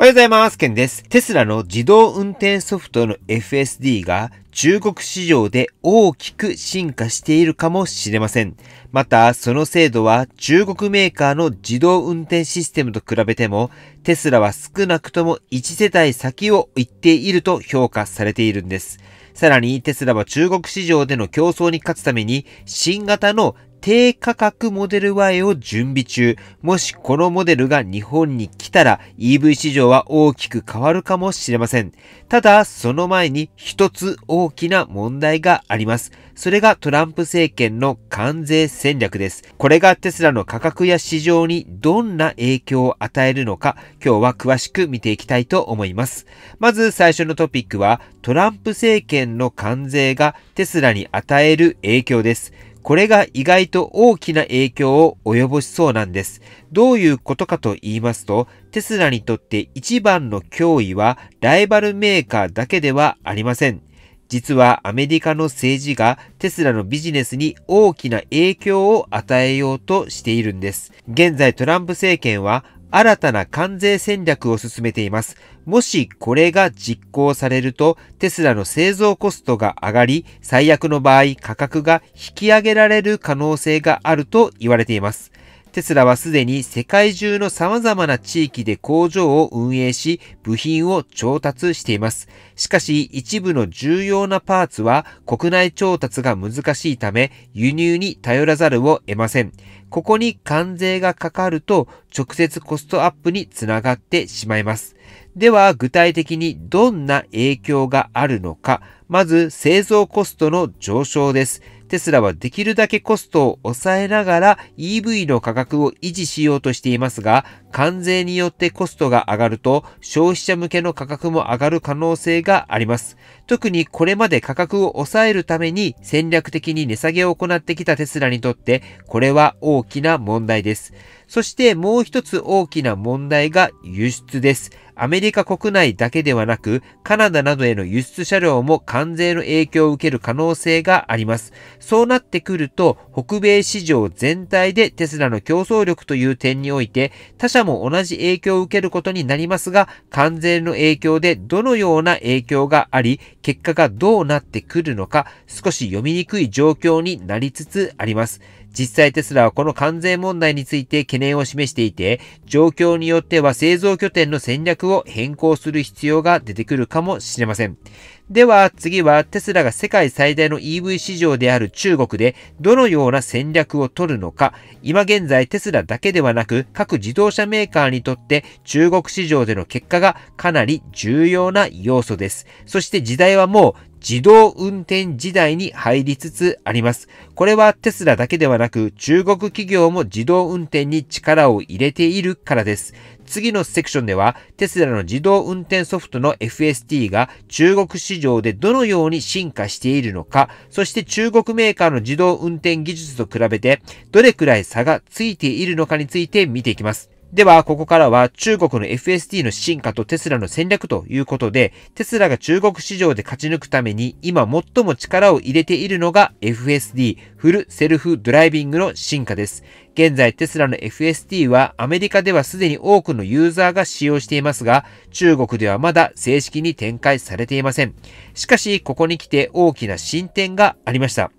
おはようございます。ケンです。テスラの自動運転ソフトの FSD が中国市場で大きく進化しているかもしれません。また、その精度は中国メーカーの自動運転システムと比べても、テスラは少なくとも1世帯先を行っていると評価されているんです。さらにテスラは中国市場での競争に勝つために新型の低価格モデル Y を準備中。もしこのモデルが日本に来たら EV 市場は大きく変わるかもしれません。ただ、その前に一つ大きな問題があります。それがトランプ政権の関税戦略です。これがテスラの価格や市場にどんな影響を与えるのか、今日は詳しく見ていきたいと思います。まず最初のトピックは、トランプ政権の関税がテスラに与える影響です。これが意外と大きな影響を及ぼしそうなんです。どういうことかと言いますと、テスラにとって一番の脅威はライバルメーカーだけではありません。実はアメリカの政治がテスラのビジネスに大きな影響を与えようとしているんです。現在トランプ政権は新たな関税戦略を進めています。もしこれが実行されるとテスラの製造コストが上がり、最悪の場合価格が引き上げられる可能性があると言われています。テスラはすでに世界中の様々な地域で工場を運営し、部品を調達しています。しかし、一部の重要なパーツは国内調達が難しいため、輸入に頼らざるを得ません。ここに関税がかかると、直接コストアップにつながってしまいます。では具体的にどんな影響があるのか、まず製造コストの上昇です。テスラはできるだけコストを抑えながら EV の価格を維持しようとしていますが、関税によってコストが上がると消費者向けの価格も上がる可能性があります。特にこれまで価格を抑えるために戦略的に値下げを行ってきたテスラにとって、これは大きな問題です。そしてもう一つ大きな問題が輸出です。アメリカ国内だけではなく、カナダなどへの輸出車両も関税の影響を受ける可能性があります。そうなってくると、北米市場全体でテスラの競争力という点において、他社も同じ影響を受けることになりますが、関税の影響でどのような影響があり、結果がどうなってくるのか、少し読みにくい状況になりつつあります。実際テスラはこの関税問題について懸念を示していて、状況によっては製造拠点の戦略を変更する必要が出てくるかもしれません。では次はテスラが世界最大の EV 市場である中国でどのような戦略を取るのか、今現在テスラだけではなく各自動車メーカーにとって中国市場での結果がかなり重要な要素です。そして時代はもう自動運転時代に入りつつあります。これはテスラだけではなく中国企業も自動運転に力を入れているからです。次のセクションでは、テスラの自動運転ソフトの FST が中国市場でどのように進化しているのか、そして中国メーカーの自動運転技術と比べて、どれくらい差がついているのかについて見ていきます。では、ここからは中国の FSD の進化とテスラの戦略ということで、テスラが中国市場で勝ち抜くために今最も力を入れているのが FSD、フルセルフドライビングの進化です。現在テスラの FSD はアメリカではすでに多くのユーザーが使用していますが、中国ではまだ正式に展開されていません。しかし、ここに来て大きな進展がありました。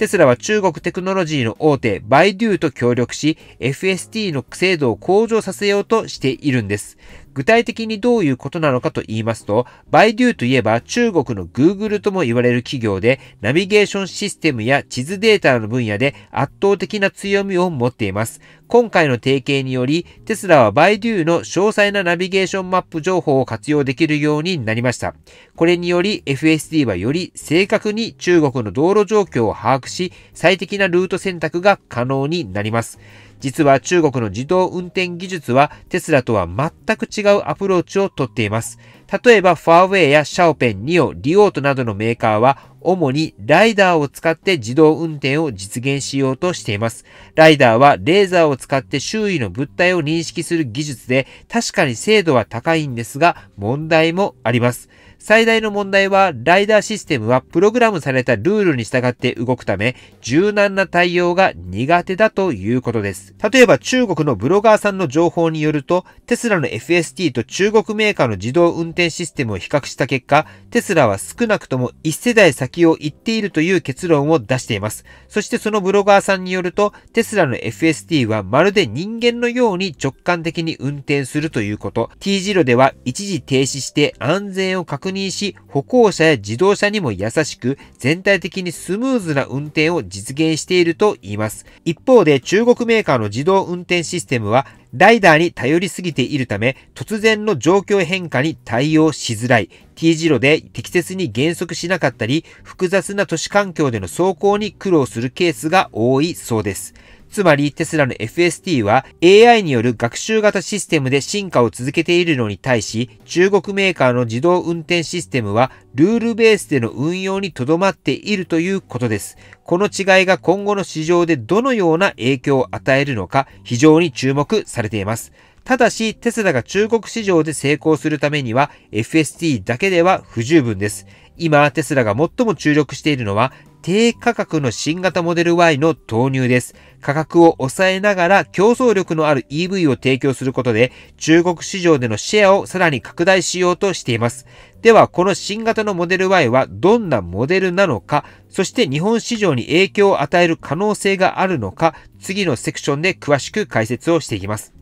テスラは中国テクノロジーの大手、バイデューと協力し、FST の精度を向上させようとしているんです。具体的にどういうことなのかと言いますと、バイデューといえば中国の Google とも言われる企業で、ナビゲーションシステムや地図データの分野で圧倒的な強みを持っています。今回の提携により、テスラはバイデューの詳細なナビゲーションマップ情報を活用できるようになりました。これにより FSD はより正確に中国の道路状況を把握し、最適なルート選択が可能になります。実は中国の自動運転技術はテスラとは全く違うアプローチをとっています。例えばファーウェイやシャオペン、ニオ、リオートなどのメーカーは主にライダーを使って自動運転を実現しようとしています。ライダーはレーザーを使って周囲の物体を認識する技術で確かに精度は高いんですが問題もあります。最大の問題は、ライダーシステムはプログラムされたルールに従って動くため、柔軟な対応が苦手だということです。例えば中国のブロガーさんの情報によると、テスラの FST と中国メーカーの自動運転システムを比較した結果、テスラは少なくとも1世代先を行っているという結論を出しています。そしてそのブロガーさんによると、テスラの FST はまるで人間のように直感的に運転するということ、T 字路では一時停止して安全を確認確認し、歩行者や自動車にも優しく、全体的にスムーズな運転を実現していると言います。一方で中国メーカーの自動運転システムは、ライダーに頼りすぎているため、突然の状況変化に対応しづらい、T 字路で適切に減速しなかったり、複雑な都市環境での走行に苦労するケースが多いそうです。つまりテスラの FST は AI による学習型システムで進化を続けているのに対し、中国メーカーの自動運転システムはルールベースでの運用にとどまっているということです。この違いが今後の市場でどのような影響を与えるのか非常に注目されています。ただし、テスラが中国市場で成功するためには FST だけでは不十分です。今、テスラが最も注力しているのは低価格の新型モデル Y の投入です。価格を抑えながら競争力のある EV を提供することで中国市場でのシェアをさらに拡大しようとしています。では、この新型のモデル Y はどんなモデルなのか、そして日本市場に影響を与える可能性があるのか、次のセクションで詳しく解説をしていきます。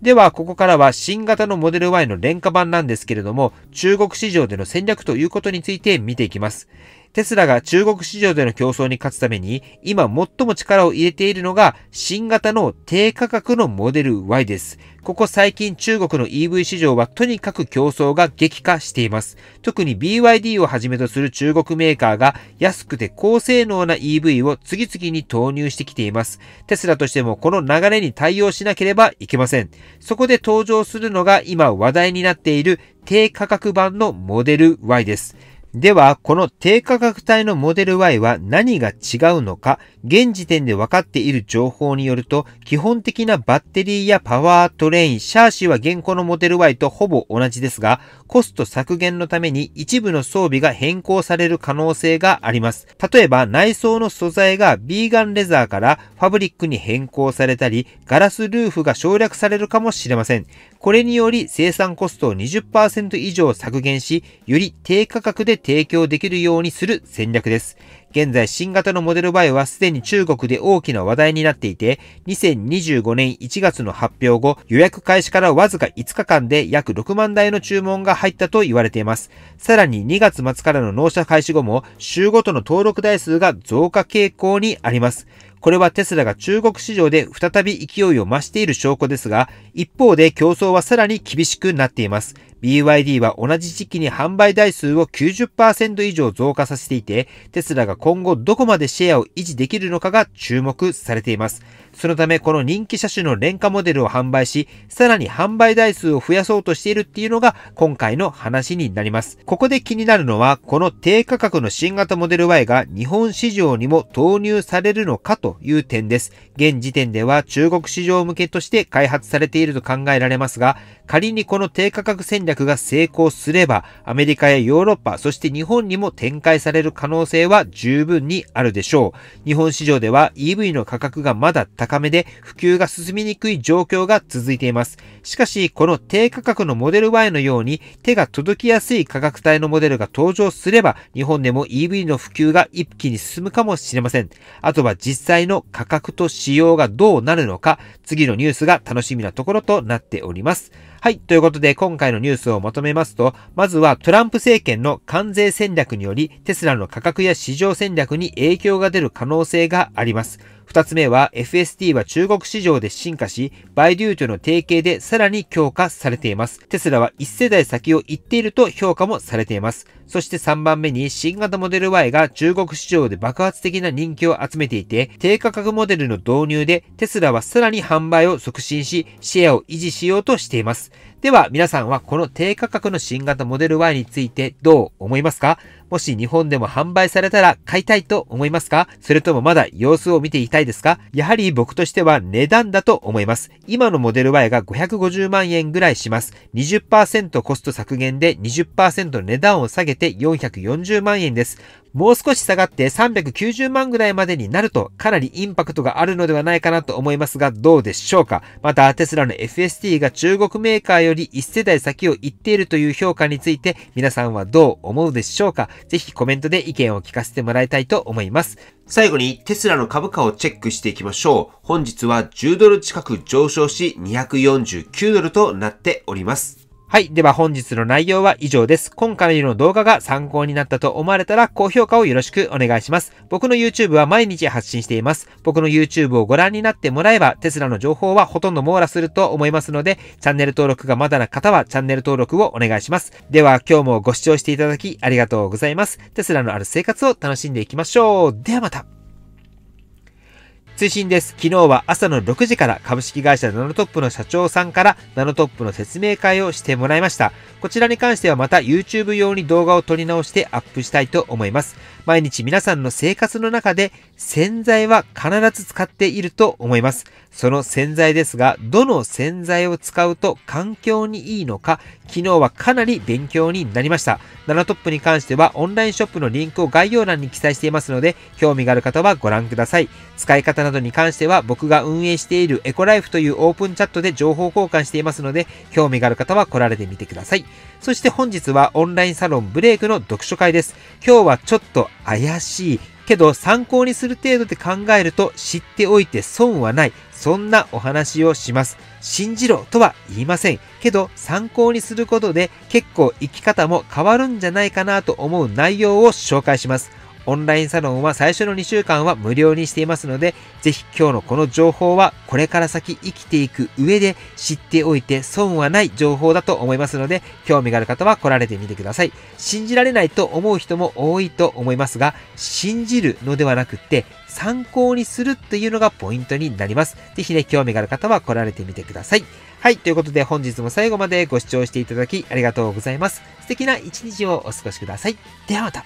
では、ここからは新型のモデル Y の廉価版なんですけれども、中国市場での戦略ということについて見ていきます。テスラが中国市場での競争に勝つために、今最も力を入れているのが、新型の低価格のモデル Y です。ここ最近中国の EV 市場はとにかく競争が激化しています。特に BYD をはじめとする中国メーカーが安くて高性能な EV を次々に投入してきています。テスラとしてもこの流れに対応しなければいけません。そこで登場するのが今話題になっている低価格版のモデル Y です。では、この低価格帯のモデル Y は何が違うのか、現時点で分かっている情報によると、基本的なバッテリーやパワートレイン、シャーシは現行のモデル Y とほぼ同じですが、コスト削減のために一部の装備が変更される可能性があります。例えば、内装の素材がビーガンレザーからファブリックに変更されたり、ガラスルーフが省略されるかもしれません。これにより生産コストを20%以上削減し、より低価格で提供できるようにする戦略です。現在、新型のモデル Y はすでに中国で大きな話題になっていて、2025年1月の発表後、予約開始からわずか5日間で約6万台の注文が入ったと言われています。さらに2月末からの納車開始後も、週ごとの登録台数が増加傾向にあります。これはテスラが中国市場で再び勢いを増している証拠ですが、一方で競争はさらに厳しくなっています。BYD は同じ時期に販売台数を90%以上増加させていて、テスラが今後どこまでシェアを維持できるのかが注目されています。そのためこの人気車種の廉価モデルを販売し、さらに販売台数を増やそうとしているっていうのが今回の話になります。ここで気になるのは、この低価格の新型モデル Y が日本市場にも投入されるのかという点です。現時点では中国市場向けとして開発されていると考えられますが、仮にこの低価格戦略略が成功すれば、アメリカやヨーロッパ、そして日本にも展開される可能性は十分にあるでしょう。日本市場では EV の価格がまだ高めで、普及が進みにくい状況が続いています。しかし、この低価格のモデル Y のように、手が届きやすい価格帯のモデルが登場すれば、日本でも EV の普及が一気に進むかもしれません。あとは実際の価格と仕様がどうなるのか、次のニュースが楽しみなところとなっております。はい、ということで今回のニューススをまとめますと、まずはトランプ政権の関税戦略により、テスラの価格や市場戦略に影響が出る可能性があります。2つ目は FST は中国市場で進化し、バイデューとの提携でさらに強化されています。テスラは1世代先を行っていると評価もされています。そして3番目に新型モデル Y が中国市場で爆発的な人気を集めていて、低価格モデルの導入でテスラはさらに販売を促進し、シェアを維持しようとしています。では皆さんはこの低価格の新型モデル Y についてどう思いますかもし日本でも販売されたら買いたいと思いますかそれともまだ様子を見ていたいですかやはり僕としては値段だと思います。今のモデル Y が550万円ぐらいします。20%コスト削減で20%値段を下げて440万円です。もう少し下がって390万ぐらいまでになるとかなりインパクトがあるのではないかなと思いますがどうでしょうかまたテスラの FST が中国メーカーより1世代先を行っているという評価について皆さんはどう思うでしょうかぜひコメントで意見を聞かせてもらいたいと思います。最後にテスラの株価をチェックしていきましょう。本日は10ドル近く上昇し249ドルとなっております。はい。では本日の内容は以上です。今回の動画が参考になったと思われたら高評価をよろしくお願いします。僕の YouTube は毎日発信しています。僕の YouTube をご覧になってもらえばテスラの情報はほとんど網羅すると思いますので、チャンネル登録がまだな方はチャンネル登録をお願いします。では今日もご視聴していただきありがとうございます。テスラのある生活を楽しんでいきましょう。ではまた。推進です。昨日は朝の6時から株式会社ナノトップの社長さんからナノトップの説明会をしてもらいました。こちらに関してはまた YouTube 用に動画を撮り直してアップしたいと思います。毎日皆さんの生活の中で洗剤は必ず使っていると思います。その洗剤ですが、どの洗剤を使うと環境にいいのか、昨日はかなり勉強になりました。ナノトップに関してはオンラインショップのリンクを概要欄に記載していますので、興味がある方はご覧ください。使い方などに関しては僕が運営しているエコライフというオープンチャットで情報交換していますので、興味がある方は来られてみてください。そして本日はオンラインサロンブレイクの読書会です。今日はちょっと怪しい。けど参考にする程度で考えると知っておいて損はない。そんなお話をします。信じろとは言いません。けど参考にすることで結構生き方も変わるんじゃないかなと思う内容を紹介します。オンラインサロンは最初の2週間は無料にしていますので、ぜひ今日のこの情報はこれから先生きていく上で知っておいて損はない情報だと思いますので、興味がある方は来られてみてください。信じられないと思う人も多いと思いますが、信じるのではなくて参考にするというのがポイントになります。ぜひね、興味がある方は来られてみてください。はい、ということで本日も最後までご視聴していただきありがとうございます。素敵な一日をお過ごしください。ではまた。